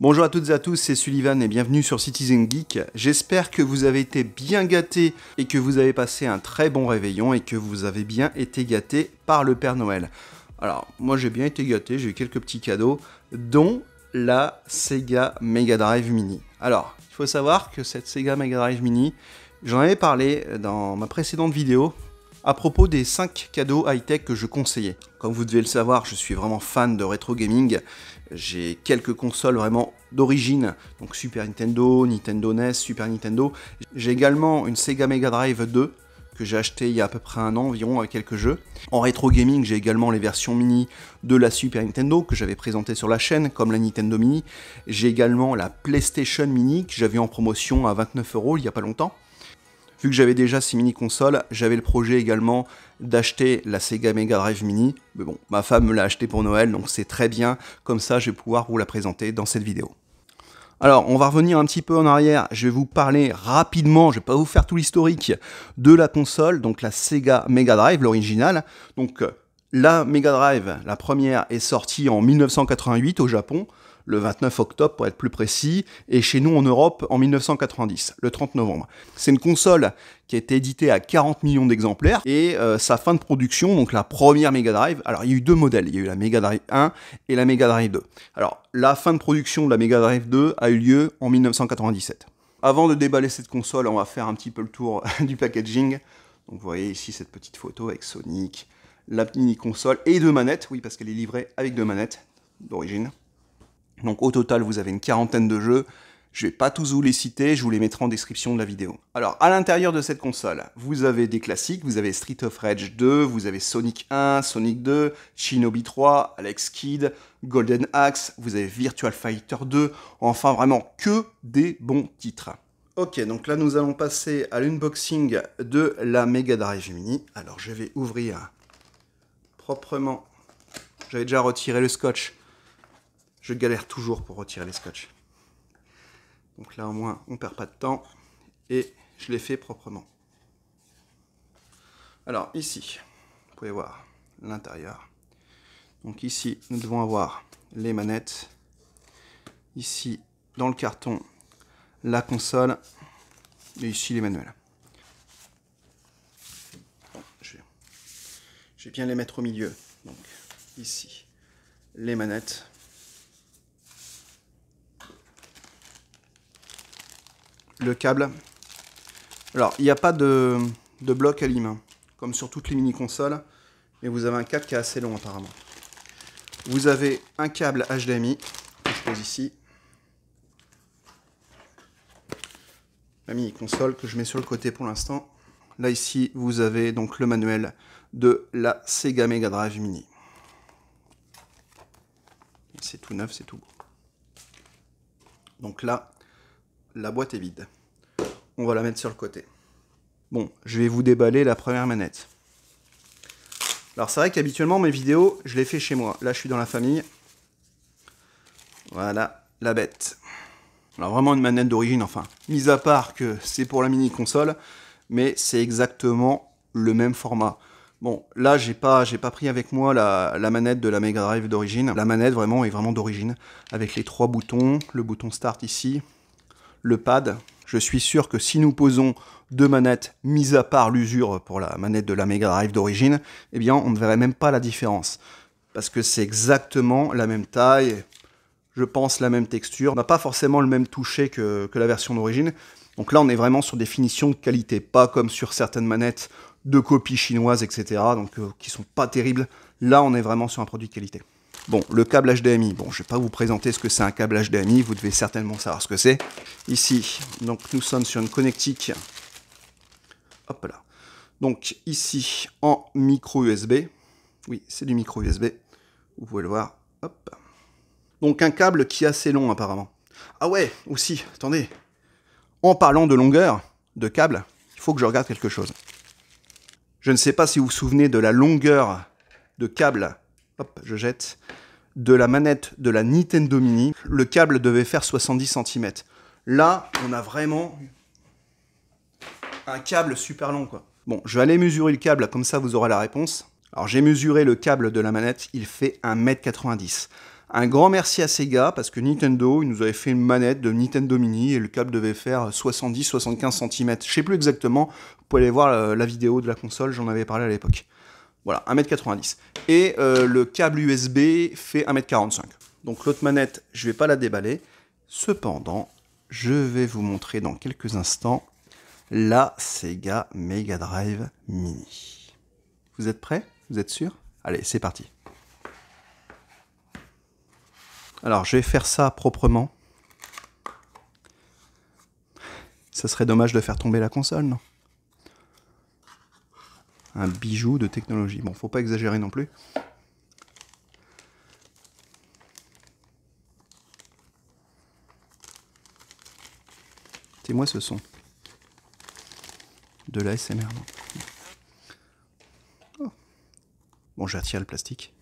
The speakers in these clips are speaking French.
Bonjour à toutes et à tous, c'est Sullivan et bienvenue sur Citizen Geek. J'espère que vous avez été bien gâtés et que vous avez passé un très bon réveillon et que vous avez bien été gâtés par le Père Noël. Alors, moi j'ai bien été gâté, j'ai eu quelques petits cadeaux, dont la Sega Mega Drive Mini. Alors, il faut savoir que cette Sega Mega Drive Mini, j'en avais parlé dans ma précédente vidéo à propos des 5 cadeaux high-tech que je conseillais. Comme vous devez le savoir, je suis vraiment fan de rétro gaming j'ai quelques consoles vraiment d'origine, donc Super Nintendo, Nintendo NES, Super Nintendo. J'ai également une Sega Mega Drive 2 que j'ai acheté il y a à peu près un an environ avec quelques jeux. En rétro gaming, j'ai également les versions mini de la Super Nintendo que j'avais présentées sur la chaîne, comme la Nintendo Mini. J'ai également la PlayStation Mini que j'avais en promotion à 29 euros il n'y a pas longtemps. Vu que j'avais déjà ces mini-consoles, j'avais le projet également d'acheter la Sega Mega Drive Mini. Mais bon, ma femme me l'a acheté pour Noël, donc c'est très bien. Comme ça, je vais pouvoir vous la présenter dans cette vidéo. Alors, on va revenir un petit peu en arrière. Je vais vous parler rapidement, je ne vais pas vous faire tout l'historique de la console, donc la Sega Mega Drive, l'originale. Donc, euh, la Mega Drive, la première, est sortie en 1988 au Japon le 29 octobre pour être plus précis, et chez nous en Europe en 1990, le 30 novembre. C'est une console qui a été éditée à 40 millions d'exemplaires, et euh, sa fin de production, donc la première Mega Drive, alors il y a eu deux modèles, il y a eu la Mega Drive 1 et la Mega Drive 2. Alors la fin de production de la Mega Drive 2 a eu lieu en 1997. Avant de déballer cette console, on va faire un petit peu le tour du packaging. Donc vous voyez ici cette petite photo avec Sonic, la mini console et deux manettes, oui parce qu'elle est livrée avec deux manettes d'origine. Donc au total, vous avez une quarantaine de jeux. Je ne vais pas tous vous les citer, je vous les mettrai en description de la vidéo. Alors, à l'intérieur de cette console, vous avez des classiques, vous avez Street of Rage 2, vous avez Sonic 1, Sonic 2, Shinobi 3, Alex Kidd, Golden Axe, vous avez Virtual Fighter 2, enfin vraiment que des bons titres. Ok, donc là nous allons passer à l'unboxing de la Mega Drive Mini. Alors je vais ouvrir proprement, j'avais déjà retiré le scotch, je galère toujours pour retirer les scotch. Donc là, au moins, on perd pas de temps et je les fais proprement. Alors ici, vous pouvez voir l'intérieur. Donc ici, nous devons avoir les manettes. Ici, dans le carton, la console. Et ici, les manuels. je, je vais bien les mettre au milieu. Donc ici, les manettes. le câble. Alors, il n'y a pas de, bloc à hein, comme sur toutes les mini-consoles, mais vous avez un câble qui est assez long apparemment. Vous avez un câble HDMI, que je pose ici. La mini-console que je mets sur le côté pour l'instant. Là ici, vous avez donc le manuel de la Sega Mega Drive Mini. C'est tout neuf, c'est tout beau. Donc là, la boîte est vide. On va la mettre sur le côté. Bon, je vais vous déballer la première manette. Alors c'est vrai qu'habituellement mes vidéos, je les fais chez moi. Là je suis dans la famille. Voilà, la bête. Alors vraiment une manette d'origine, enfin, mise à part que c'est pour la mini-console, mais c'est exactement le même format. Bon, là j'ai pas, pas pris avec moi la, la, manette de la Mega Drive d'origine. La manette vraiment est vraiment d'origine, avec les trois boutons, le bouton Start ici, le pad. Je suis sûr que si nous posons deux manettes, mis à part l'usure pour la manette de la Mega Drive d'origine, eh bien on ne verrait même pas la différence. Parce que c'est exactement la même taille, je pense la même texture, n'a pas forcément le même toucher que, la version d'origine. Donc là on est vraiment sur des finitions de qualité, pas comme sur certaines manettes de copie chinoise, etc. Donc euh, qui sont pas terribles. Là on est vraiment sur un produit de qualité. Bon, le câble HDMI, bon, je ne vais pas vous présenter ce que c'est un câble HDMI, vous devez certainement savoir ce que c'est. Ici, donc nous sommes sur une connectique. Hop là. Donc ici, en micro USB. Oui, c'est du micro USB. Vous pouvez le voir. Hop. Donc un câble qui est assez long apparemment. Ah ouais, aussi, attendez. En parlant de longueur de câble, il faut que je regarde quelque chose. Je ne sais pas si vous vous souvenez de la longueur de câble. Hop, je jette de la manette de la Nintendo Mini, le câble devait faire 70 cm. Là, on a vraiment un câble super long, quoi. Bon, je vais aller mesurer le câble, comme ça vous aurez la réponse. Alors j'ai mesuré le câble de la manette, il fait 1m90. Un grand merci à Sega parce que Nintendo, ils nous avaient fait une manette de Nintendo Mini et le câble devait faire 70-75 cm. Je sais plus exactement, vous pouvez aller voir euh, la vidéo de la console, j'en avais parlé à l'époque. Voilà, 1m90. Et euh, le câble USB fait 1m45. Donc l'autre manette, je ne vais pas la déballer. Cependant, je vais vous montrer dans quelques instants la Sega Mega Drive Mini. Vous êtes prêts Vous êtes sûr Allez, c'est parti. Alors, je vais faire ça proprement. Ça serait dommage de faire tomber la console, non un bijou de technologie. Bon, faut pas exagérer non plus. C'est moi ce son. De la SMR. Oh. Bon, j'attire le plastique.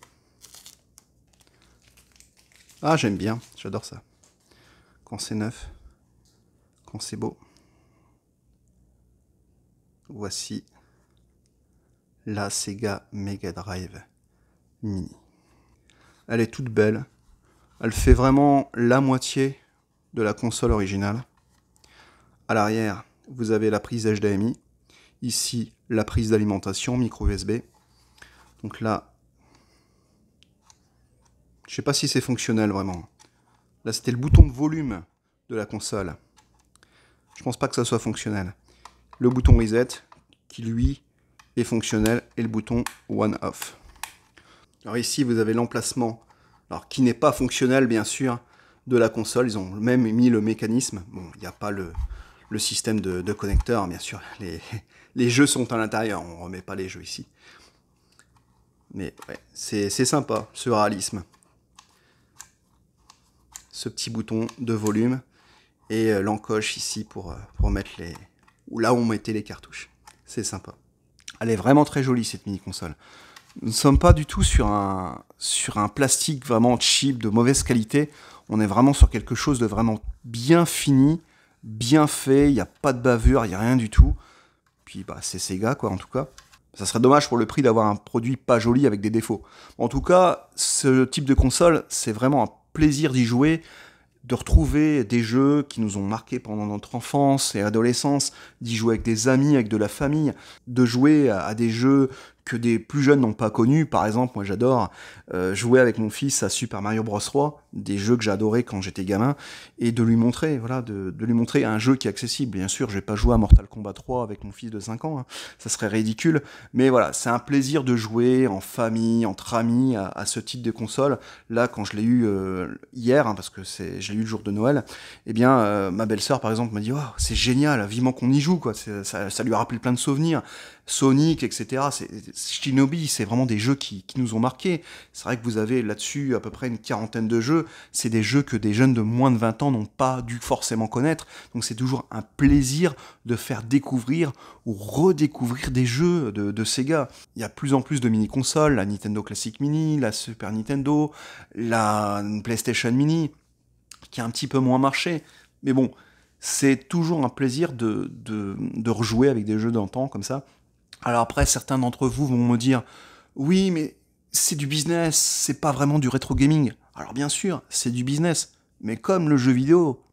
Ah, j'aime bien, j'adore ça. Quand c'est neuf, quand c'est beau. Voici la Sega Mega Drive Mini. Elle est toute belle. Elle fait vraiment la moitié de la console originale. À l'arrière, vous avez la prise HDMI. Ici, la prise d'alimentation micro USB. Donc là, je ne sais pas si c'est fonctionnel vraiment. Là, c'était le bouton de volume de la console. Je pense pas que ça soit fonctionnel. Le bouton reset qui lui et fonctionnel et le bouton One Off. Alors ici, vous avez l'emplacement, alors qui n'est pas fonctionnel bien sûr, de la console. Ils ont même mis le mécanisme. Bon, il n'y a pas le, système de, connecteur, bien sûr. Les, jeux sont à l'intérieur, on ne remet pas les jeux ici. Mais c'est sympa, ce réalisme. Ce petit bouton de volume et euh, l'encoche ici pour, euh, pour mettre les... Là où on mettait les cartouches. C'est sympa. Elle est vraiment très jolie cette mini-console. Nous ne sommes pas du tout sur un, sur un plastique vraiment cheap, de mauvaise qualité. On est vraiment sur quelque chose de vraiment bien fini, bien fait. Il n'y a pas de bavure, il n'y a rien du tout. Puis bah, c'est Sega, quoi, en tout cas. Ça serait dommage pour le prix d'avoir un produit pas joli avec des défauts. En tout cas, ce type de console, c'est vraiment un plaisir d'y jouer de retrouver des jeux qui nous ont marqués pendant notre enfance et adolescence, d'y jouer avec des amis, avec de la famille, de jouer à, à des jeux que des plus jeunes n'ont pas connu. Par exemple, moi j'adore euh, jouer avec mon fils à Super Mario Bros 3, des jeux que j'adorais quand j'étais gamin, et de lui montrer, voilà, de, lui montrer un jeu qui est accessible. Bien sûr, je vais pas joué à Mortal Kombat 3 avec mon fils de 5 ans, hein. ça serait ridicule. Mais voilà, c'est un plaisir de jouer en famille, entre amis, à, ce type de console. Là, quand je l'ai eu euh, hier, hein, parce que c'est, je l'ai eu le jour de Noël, eh bien, euh, ma belle-sœur par exemple m'a dit, oh, c'est génial, vivement qu'on y joue, quoi. Ça, lui a rappelé plein de souvenirs. Sonic, etc. C'est, Shinobi, c'est vraiment des jeux qui, nous ont marqués. C'est vrai que vous avez là-dessus à peu près une quarantaine de jeux. C'est des jeux que des jeunes de moins de 20 ans n'ont pas dû forcément connaître. Donc c'est toujours un plaisir de faire découvrir ou redécouvrir des jeux de, Sega. Il y a plus en plus de mini-consoles, la Nintendo Classic Mini, la Super Nintendo, la PlayStation Mini, qui a un petit peu moins marché. Mais bon, c'est toujours un plaisir de, de, de rejouer avec des jeux d'antan comme ça. Alors après, certains d'entre vous vont me dire, oui, mais c'est du business, c'est pas vraiment du rétro gaming. Alors bien sûr, c'est du business, mais comme le jeu vidéo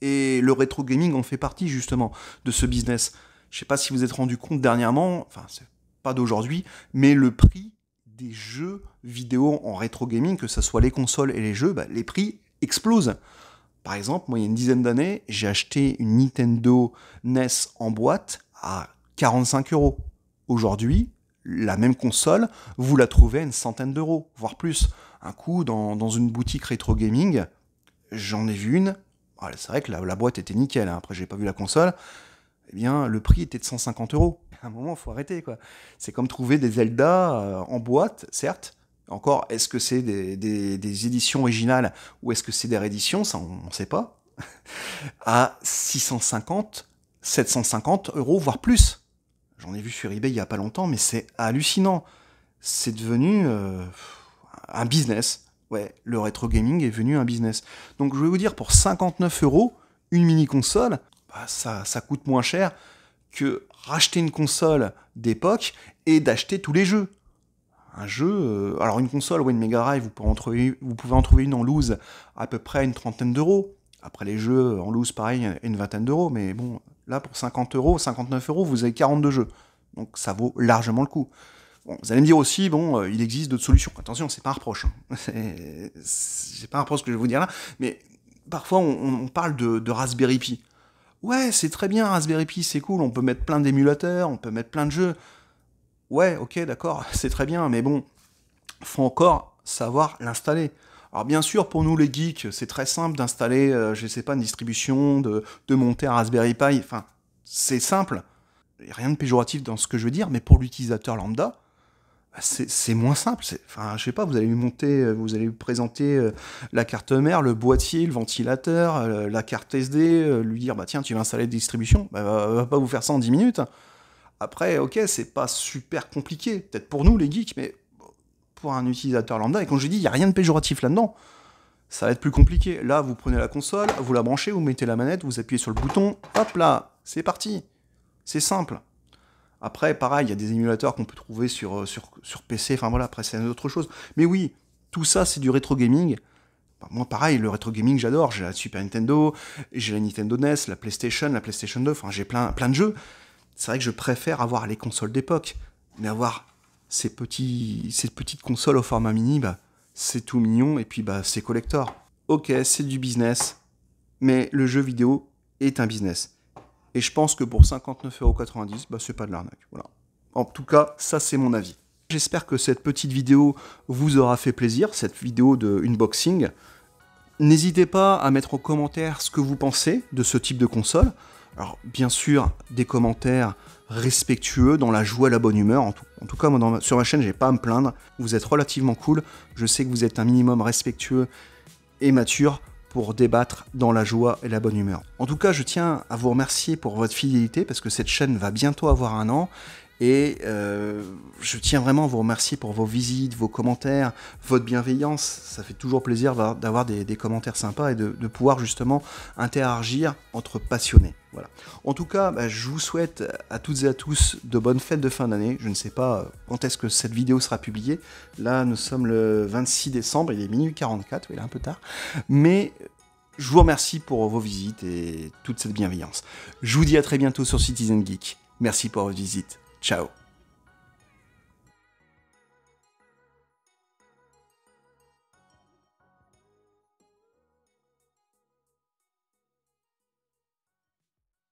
et le rétro gaming en fait partie justement de ce business. Je sais pas si vous êtes rendu compte dernièrement, enfin c'est pas d'aujourd'hui, mais le prix des jeux vidéo en rétro gaming, que ce soit les consoles et les jeux, bah, les prix explosent. Par exemple, moi il y a une dizaine d'années, j'ai acheté une Nintendo NES en boîte à 45 euros. Aujourd'hui, la même console, vous la trouvez à une centaine d'euros, voire plus. Un coup, dans, une boutique rétro gaming, j'en ai vu une. Ah, c'est vrai que la, boîte était nickel, hein. après j'ai pas vu la console. Eh bien, le prix était de 150 euros. À un moment, il faut arrêter, quoi. C'est comme trouver des Zelda euh, en boîte, certes. Encore, est-ce que c'est des, des, éditions originales ou est-ce que c'est des rééditions Ça, on ne sait pas. à 650, 750 euros, voire plus. J'en ai vu sur eBay il y a pas longtemps, mais c'est hallucinant. C'est devenu euh, un business. Ouais, le rétro gaming est devenu un business. Donc je vais vous dire, pour 59 euros, une mini console, bah, ça, coûte moins cher que racheter une console d'époque et d'acheter tous les jeux. Un jeu, euh, alors une console, ou une Mega Drive, vous pouvez, en trouver, vous pouvez en trouver une en loose à peu près une trentaine d'euros. Après les jeux, en loose, pareil, une vingtaine d'euros. Mais bon, là, pour 50 euros, 59 euros, vous avez 42 jeux. Donc ça vaut largement le coup. vous allez me dire aussi, bon, euh, il existe d'autres solutions. Attention, c'est pas un reproche. Hein. C'est pas un reproche ce que je vais vous dire là. Mais parfois, on, parle de, Raspberry Pi. Ouais, c'est très bien, Raspberry Pi, c'est cool. On peut mettre plein d'émulateurs, on peut mettre plein de jeux. Ouais, ok, d'accord, c'est très bien. Mais bon, faut encore savoir l'installer. Alors bien sûr, pour nous les geeks, c'est très simple d'installer, je euh, je sais pas, une distribution, de, monter un Raspberry Pi, enfin, c'est simple. Il a rien de péjoratif dans ce que je veux dire, mais pour l'utilisateur lambda, bah, c'est moins simple. Enfin, je sais pas, vous allez lui monter, euh, vous allez lui présenter euh, la carte mère, le boîtier, le ventilateur, la carte SD, lui dire, bah tiens, tu vas installer distribution, elle bah, va pas vous faire ça en 10 minutes. Après, ok, c'est pas super compliqué, peut-être pour nous les geeks, mais pour un utilisateur lambda. Et quand je dis, il n'y a rien de péjoratif là-dedans, ça va être plus compliqué. Là, vous prenez la console, vous la branchez, vous mettez la manette, vous appuyez sur le bouton, hop là, c'est parti. C'est simple. Après, pareil, il y a des émulateurs qu'on peut trouver sur, euh, sur, PC, enfin voilà, après c'est une autre chose. Mais oui, tout ça c'est du rétro gaming. moi pareil, le rétro gaming j'adore, j'ai la Super Nintendo, j'ai la Nintendo NES, la PlayStation, la PlayStation 2, enfin j'ai plein, plein de jeux. C'est vrai que je préfère avoir les consoles d'époque, mais avoir ces, petits, petites consoles au format mini, bah, c'est tout mignon et puis bah, c'est collector. Ok, c'est du business, mais le jeu vidéo est un business. Et je pense que pour 59,90€, bah, c'est pas de l'arnaque. Voilà. En tout cas, ça c'est mon avis. J'espère que cette petite vidéo vous aura fait plaisir, cette vidéo de unboxing. N'hésitez pas à mettre en commentaire ce que vous pensez de ce type de console. Alors bien sûr, des commentaires respectueux, dans la joie, et la bonne humeur. En tout, en tout cas, moi, sur ma chaîne, j'ai pas à me plaindre. Vous êtes relativement cool. Je sais que vous êtes un minimum respectueux et mature pour débattre dans la joie et la bonne humeur. En tout cas, je tiens à vous remercier pour votre fidélité parce que cette chaîne va bientôt avoir un an et euh, je tiens vraiment à vous remercier pour vos visites, vos commentaires, votre bienveillance. Ça fait toujours plaisir d'avoir des, commentaires sympas et de, pouvoir justement interagir entre passionnés. Voilà. En tout cas, bah, je vous souhaite à toutes et à tous de bonnes fêtes de fin d'année. Je ne sais pas euh, quand est-ce que cette vidéo sera publiée. Là, nous sommes le 26 décembre, il est minuit 44, il est un peu tard. Mais euh, je vous remercie pour vos visites et toute cette bienveillance. Je vous dis à très bientôt sur Citizen Geek. Merci pour votre visite. Ciao